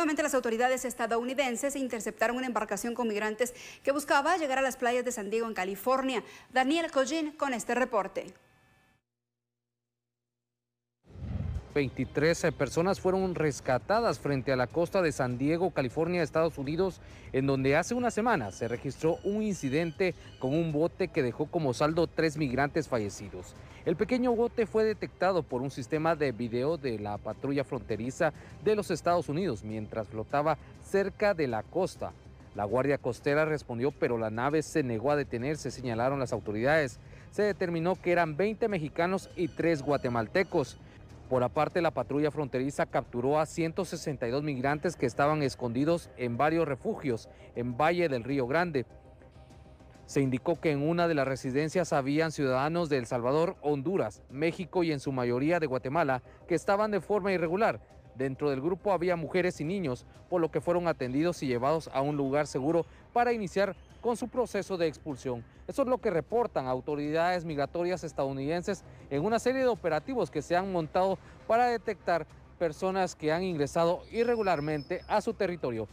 Nuevamente las autoridades estadounidenses interceptaron una embarcación con migrantes que buscaba llegar a las playas de San Diego, en California. Daniel Collín con este reporte. 23 personas fueron rescatadas frente a la costa de San Diego, California, Estados Unidos, en donde hace una semana se registró un incidente con un bote que dejó como saldo tres migrantes fallecidos. El pequeño bote fue detectado por un sistema de video de la patrulla fronteriza de los Estados Unidos mientras flotaba cerca de la costa. La Guardia Costera respondió, pero la nave se negó a detenerse, señalaron las autoridades. Se determinó que eran 20 mexicanos y 3 guatemaltecos. Por aparte, la patrulla fronteriza capturó a 162 migrantes que estaban escondidos en varios refugios en Valle del Río Grande. Se indicó que en una de las residencias habían ciudadanos de El Salvador, Honduras, México y en su mayoría de Guatemala que estaban de forma irregular. Dentro del grupo había mujeres y niños, por lo que fueron atendidos y llevados a un lugar seguro para iniciar con su proceso de expulsión. Eso es lo que reportan autoridades migratorias estadounidenses en una serie de operativos que se han montado para detectar personas que han ingresado irregularmente a su territorio.